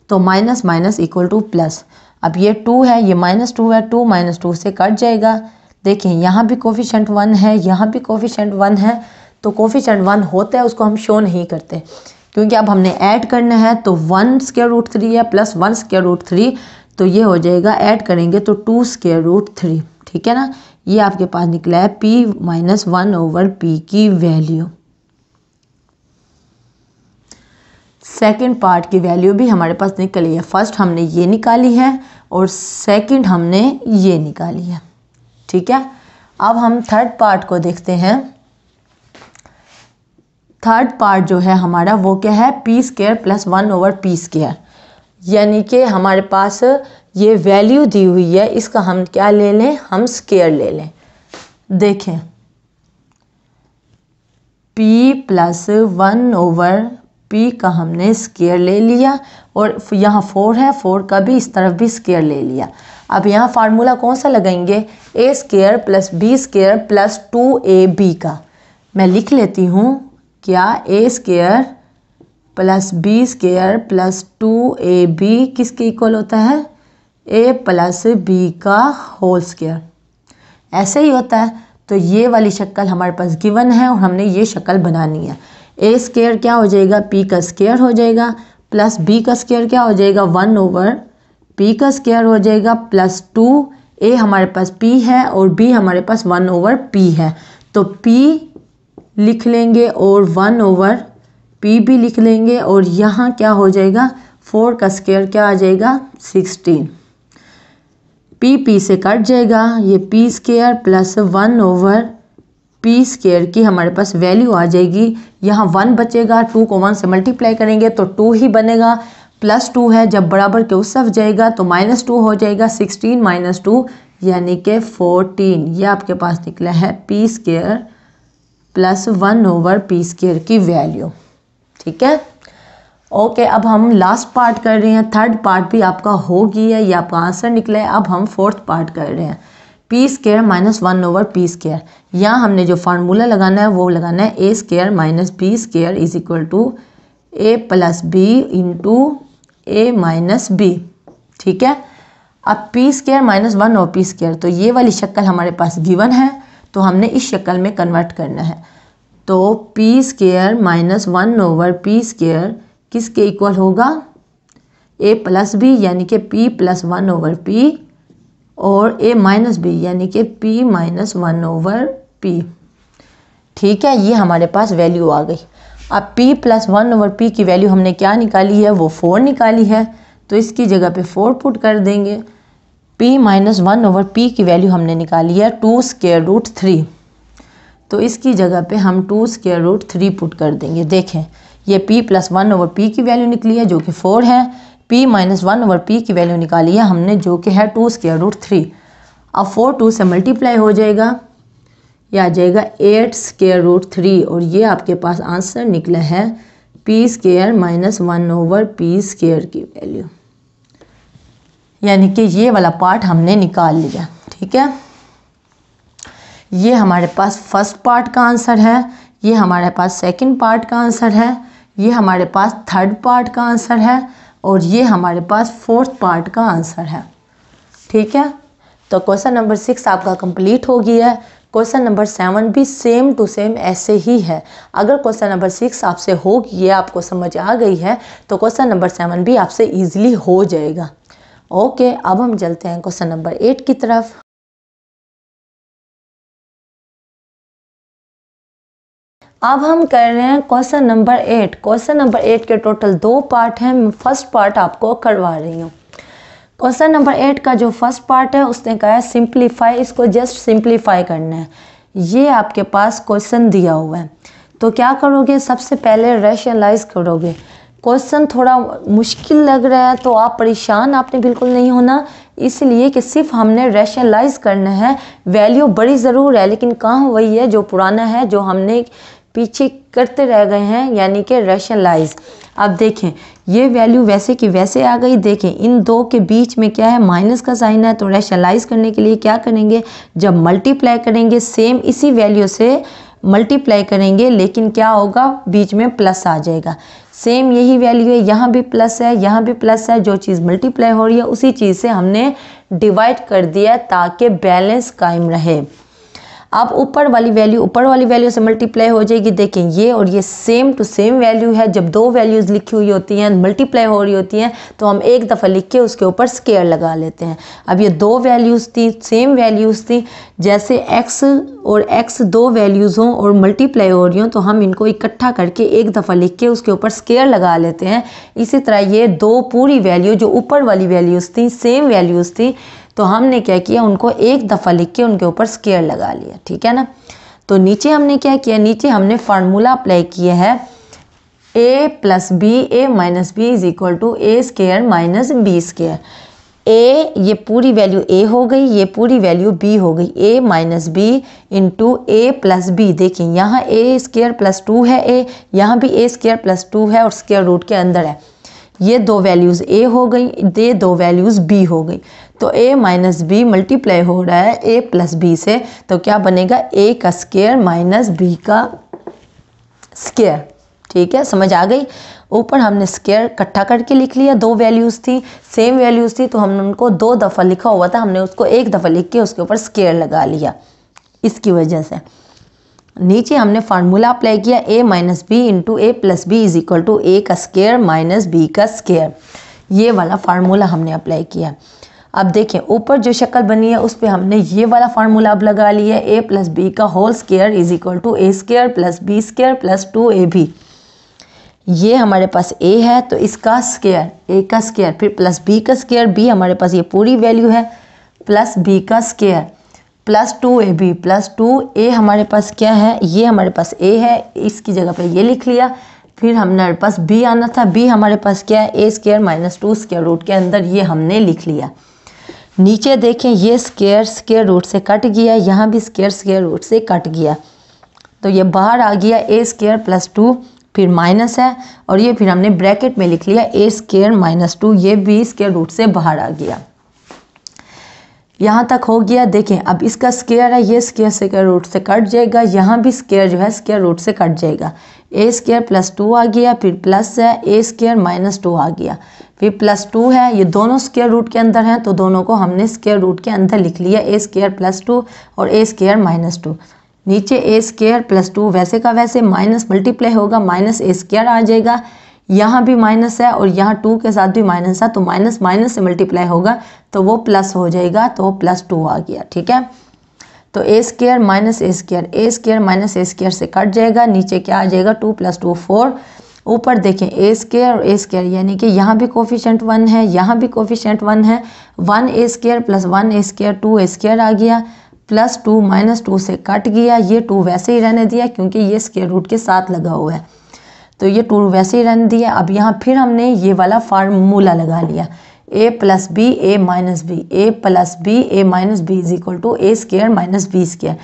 तो minus minus equal to plus अब ये टू है ये माइनस टू है टू माइनस टू से कट जाएगा देखें यहाँ भी कोफिशेंट वन है यहाँ भी कोफिशेंट वन है तो कोफिशेंट वन होता है उसको हम शो नहीं करते क्योंकि अब हमने ऐड करना है तो वन स्केयर रूट थ्री है plus one square root three तो ये हो जाएगा ऐड करेंगे तो टू स्केयर रूट थ्री ठीक है ना ये आपके पास निकला है P minus one over P की वैल्यू सेकंड पार्ट की वैल्यू भी हमारे पास निकली है फर्स्ट हमने ये निकाली है और सेकंड हमने ये निकाली है ठीक है अब हम थर्ड पार्ट को देखते हैं थर्ड पार्ट जो है हमारा वो क्या है P square plus one over P square यानी कि हमारे पास ये वैल्यू दी हुई है इसका हम क्या ले लें हम स्केयर ले लें देखें P plus one over P का हमने स्केयर ले लिया और यहाँ फोर है फोर का भी इस तरफ भी स्केयर ले लिया अब यहाँ फार्मूला कौन सा लगाएंगे ए square plus B square plus two ए बी का मैं लिख लेती हूँ क्या A square plus B square plus two A B किसके इक्वल होता है ए प्लस बी का होल स्केयर ऐसे ही होता है तो ये वाली शक्ल हमारे पास गिवन है और हमने ये शक्ल बनानी है ए स्केयर क्या हो जाएगा पी का स्केयर हो जाएगा प्लस बी का स्केयर क्या हो जाएगा वन ओवर पी का स्केयर हो जाएगा प्लस टू ए हमारे पास पी है और बी हमारे पास वन ओवर पी है तो पी लिख लेंगे और वन ओवर पी भी लिख लेंगे और यहाँ क्या हो जाएगा फोर का स्केयर क्या आ जाएगा सिक्सटीन पी पी से कट जाएगा ये P square plus one over P square की हमारे पास वैल्यू आ जाएगी यहाँ वन बचेगा टू को वन से मल्टीप्लाई करेंगे तो टू ही बनेगा प्लस टू है जब बराबर के उस जाएगा तो माइनस टू हो जाएगा सिक्सटीन माइनस टू यानी कि फोर्टीन ये आपके पास निकला है P square plus one over P square की वैल्यू ठीक है ओके अब हम लास्ट पार्ट कर रहे हैं थर्ड पार्ट भी आपका हो गया है ये आपका आंसर निकला है अब हम फोर्थ पार्ट कर रहे हैं P square minus one over P square यहाँ हमने जो फार्मूला लगाना है वो लगाना है A square minus B square is equal to A plus B into A minus B ठीक है अब पी स्केयर माइनस वन और पी स्केयर तो ये वाली शक्ल हमारे पास गिवन है तो हमने इस शक्ल में कन्वर्ट करना है तो P square minus one over P square किसके इक्वल होगा ए प्लस बी यानी कि P plus one over P और ए माइनस बी यानी कि P minus one over P ठीक है ये हमारे पास वैल्यू आ गई अब p plus one over p की वैल्यू हमने क्या निकाली है वो फोर निकाली है तो इसकी जगह पे फोर पुट कर देंगे p minus one over p की वैल्यू हमने निकाली है टू स्केयर रूट थ्री तो इसकी जगह पे हम two square root three put कर देंगे देखें ये p plus one over p की वैल्यू निकली है जो कि फोर है p minus one over p की वैल्यू निकाली है हमने जो कि है टू स्केयर रूट थ्री अब फोर टू से मल्टीप्लाई हो जाएगा ये आ जाएगा एट स्केयर रूट थ्री और ये आपके पास आंसर निकला है P square minus one over P square की वैल्यू यानी कि ये वाला पार्ट हमने निकाल लिया ठीक है ये हमारे पास फर्स्ट पार्ट का आंसर है ये हमारे पास सेकंड पार्ट का आंसर है ये हमारे पास थर्ड पार्ट का आंसर है और ये हमारे पास फोर्थ पार्ट का आंसर है ठीक है तो क्वेश्चन नंबर सिक्स आपका कंप्लीट हो गया है क्वेश्चन नंबर सेवन भी सेम टू सेम ऐसे ही है अगर क्वेश्चन नंबर सिक्स आपसे हो ये आपको समझ आ गई है तो क्वेश्चन नंबर सेवन भी आपसे ईजिली हो जाएगा ओके अब हम चलते हैं क्वेश्चन नंबर एट की तरफ अब हम कर रहे हैं question number eight question number eight के टोटल दो पार्ट हैं फर्स्ट पार्ट आपको करवा रही हूँ क्वेश्चन नंबर एट का जो फर्स्ट पार्ट है उसने कहा है सिंप्लीफाई इसको जस्ट सिंप्लीफाई करना है ये आपके पास क्वेश्चन दिया हुआ है तो क्या करोगे सबसे पहले रेशनलाइज करोगे क्वेश्चन थोड़ा मुश्किल लग रहा है तो आप परेशान आपने बिल्कुल नहीं होना इसलिए कि सिर्फ हमने रेशनलाइज करना है वैल्यू बड़ी ज़रूर है लेकिन कहाँ वही है जो पुराना है जो हमने पीछे करते रह गए हैं यानी कि रशनलाइज अब देखें ये वैल्यू वैसे कि वैसे आ गई देखें इन दो के बीच में क्या है माइनस का साइन है तो रैशनलाइज करने के लिए क्या करेंगे जब मल्टीप्लाई करेंगे सेम इसी वैल्यू से मल्टीप्लाई करेंगे लेकिन क्या होगा बीच में प्लस आ जाएगा सेम यही वैल्यू है यहाँ भी प्लस है यहाँ भी प्लस है जो चीज़ मल्टीप्लाई हो रही है उसी चीज़ से हमने डिवाइड कर दिया ताकि बैलेंस कायम रहे आप ऊपर वाली वैल्यू ऊपर वाली वैल्यू से मल्टीप्लाई हो जाएगी देखें ये और ये सेम टू सेम वैल्यू है जब दो वैल्यूज़ लिखी हुई होती हैं मल्टीप्लाई हो रही होती हैं तो हम एक दफ़ा लिख के उसके ऊपर स्केयर लगा लेते हैं अब ये दो वैल्यूज़ थी सेम वैल्यूज़ थी जैसे एक्स और एक्स दो वैल्यूज़ हों और मल्टीप्लाई हो रही हों तो हम इनको इकट्ठा करके एक दफ़ा लिख के उसके ऊपर स्केयर लगा लेते हैं इसी तरह ये दो पूरी वैल्यू जो ऊपर वाली वैल्यूज़ थी सेम वैल्यूज़ थी तो हमने क्या किया उनको एक दफ़ा लिख के उनके ऊपर स्केयर लगा लिया ठीक है ना तो नीचे हमने क्या किया नीचे हमने फार्मूला अप्लाई किया है ए plus B A minus B is equal to A square minus B square A ये पूरी वैल्यू ए हो गई ये पूरी वैल्यू बी हो गई A minus B into A plus B देखिए यहाँ ए स्केयर प्लस टू है ए यहाँ भी ए स्केयर प्लस टू है और स्केयर रूट के अंदर है ये दो वैल्यूज़ ए हो गई ये दो वैल्यूज़ बी हो गई तो ए माइनस बी मल्टीप्लाई हो रहा है ए प्लस बी से तो क्या बनेगा ए का स्केयर माइनस बी का स्केयर ठीक है समझ आ गई ऊपर हमने स्केयर इकट्ठा करके लिख लिया दो वैल्यूज़ थी सेम वैल्यूज़ थी तो हमने उनको दो दफ़ा लिखा हुआ था हमने उसको एक दफ़ा लिख के उसके ऊपर स्केयर लगा लिया इसकी वजह से नीचे हमने फार्मूला अप्लाई किया A minus B into A plus B is equal to A का स्केयर माइनस बी का स्केयर ये वाला फार्मूला हमने अप्लाई किया अब देखें ऊपर जो शक्ल बनी है उस पर हमने ये वाला फार्मूला अब लगा लिया है ए प्लस बी का whole square is equal to A square plus B square plus two A B ये हमारे पास ए है तो इसका स्केयर ए का स्केयर फिर प्लस बी का स्केयर बी हमारे पास ये पूरी वैल्यू है प्लस बी का square plus two A B plus two ए हमारे पास क्या है ये हमारे पास ए है इसकी जगह पे ये लिख लिया फिर हमारे पास बी आना था बी हमारे पास क्या है A square minus two square root के अंदर ये हमने लिख लिया नीचे देखें ये स्केयर स्केयर रूट से कट गया यहाँ भी स्केयर स्केयर रूट से कट गया तो ये बाहर आ गया ए स्केयर प्लस टू फिर माइनस है और ये फिर हमने ब्रैकेट में लिख लिया ए स्केयर माइनस टू ये भी स्केयर रूट से बाहर आ गया यहाँ तक हो गया देखें अब इसका स्केयर है ये स्केयर स्केयर रूट से कट जाएगा यहाँ भी स्केयर जो है स्केयर रूट से कट जाएगा ए स्केयर प्लस टू आ गया फिर प्लस है ए स्केयर माइनस टू आ गया फिर प्लस टू है ये दोनों स्केयर रूट के अंदर हैं तो दोनों को हमने स्केयर रूट के अंदर लिख लिया ए स्केयर प्लस टू और ए स्केयर माइनस टू नीचे ए स्केयर प्लस टू वैसे का वैसे माइनस मल्टीप्लाई होगा माइनस ए स्केयर आ जाएगा यहाँ भी माइनस है और यहाँ टू के साथ भी माइनस है तो माइनस माइनस से मल्टीप्लाई होगा तो वो प्लस हो जाएगा तो प्लस टू आ गया ठीक है तो ए square minus A square A square minus A square से कट जाएगा नीचे क्या आ जाएगा टू प्लस टू फोर ऊपर देखें ए स्केयर और ए स्केयर यानी कि यहाँ भी कोफिशेंट वन है यहाँ भी कोफिशेंट वन है one A square plus one A square two A square आ गया प्लस टू माइनस टू से कट गया ये टू वैसे ही रहने दिया क्योंकि ये स्केयर रूट के साथ लगा हुआ है तो ये टू वैसे ही रन दिया अब यहाँ फिर हमने ये वाला फार्मूला लगा लिया A plus B A minus B A plus B A minus B is equal to A square minus B square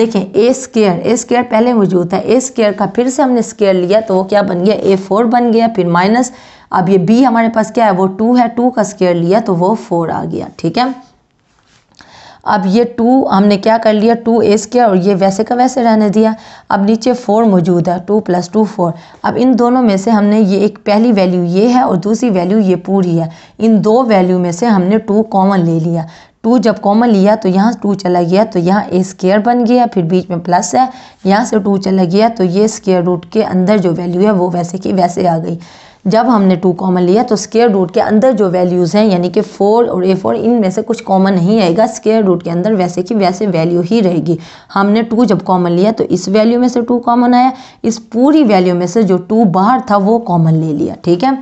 देखें ए स्केयर ए स्केयर पहले मौजूद था ए स्केयर का फिर से हमने स्केयर लिया तो वो क्या बन गया ए फोर बन गया फिर माइनस अब ये बी हमारे पास क्या है वो टू है टू का स्केयर लिया तो वो फोर आ गया ठीक है अब ये टू हमने क्या कर लिया टू ए स्क्र और ये वैसे का वैसे रहने दिया अब नीचे फोर मौजूद है टू प्लस टू फोर अब इन दोनों में से हमने ये एक पहली वैल्यू ये है और दूसरी वैल्यू ये पूरी है इन दो वैल्यू में से हमने टू कॉमन ले लिया टू जब कॉमन लिया तो यहाँ टू चला गया तो यहाँ ए स्केयर बन गया फिर बीच में प्लस है यहाँ से टू चला गया तो ये स्केयर रूट के अंदर जो वैल्यू है वो वैसे की वैसे आ गई जब हमने टू कॉमन लिया तो स्केयर रूट के अंदर जो वैल्यूज़ हैं यानी कि फोर और ए फोर इनमें से कुछ कॉमन नहीं आएगा स्केयर रूट के अंदर वैसे कि वैसे वैल्यू ही रहेगी हमने टू जब कॉमन लिया तो इस वैल्यू में से टू कॉमन आया इस पूरी वैल्यू में से जो टू बाहर था वो कॉमन ले लिया ठीक है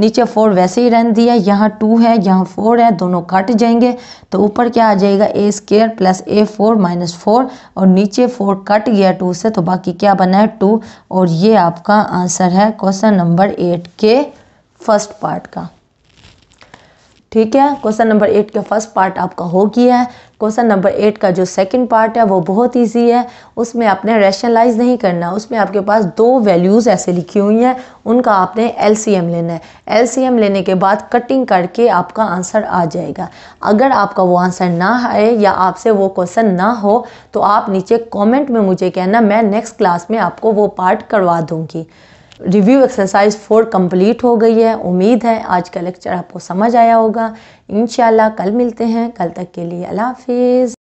नीचे फोर वैसे ही रहने दिया यहाँ टू है यहाँ फोर है दोनों कट जाएंगे तो ऊपर क्या आ जाएगा ए square plus A four minus four और नीचे फोर कट गया टू से तो बाकी क्या बना है टू और ये आपका आंसर है क्वेश्चन नंबर एट के फर्स्ट पार्ट का ठीक है क्वेश्चन नंबर एट का फर्स्ट पार्ट आपका हो गया है क्वेश्चन नंबर एट का जो सेकंड पार्ट है वो बहुत इजी है उसमें आपने रैशनलाइज नहीं करना उसमें आपके पास दो वैल्यूज़ ऐसे लिखी हुई हैं उनका आपने एलसीएम लेना है एलसीएम लेने के बाद कटिंग करके आपका आंसर आ जाएगा अगर आपका वो आंसर ना आए या आपसे वो क्वेश्चन ना हो तो आप नीचे कॉमेंट में मुझे कहना मैं नेक्स्ट क्लास में आपको वो पार्ट करवा दूँगी रिव्यू एक्सरसाइज फोर कंप्लीट हो गई है उम्मीद है आज का लेक्चर आपको समझ आया होगा इनशाला कल मिलते हैं कल तक के लिए अल्लाह हाफिज़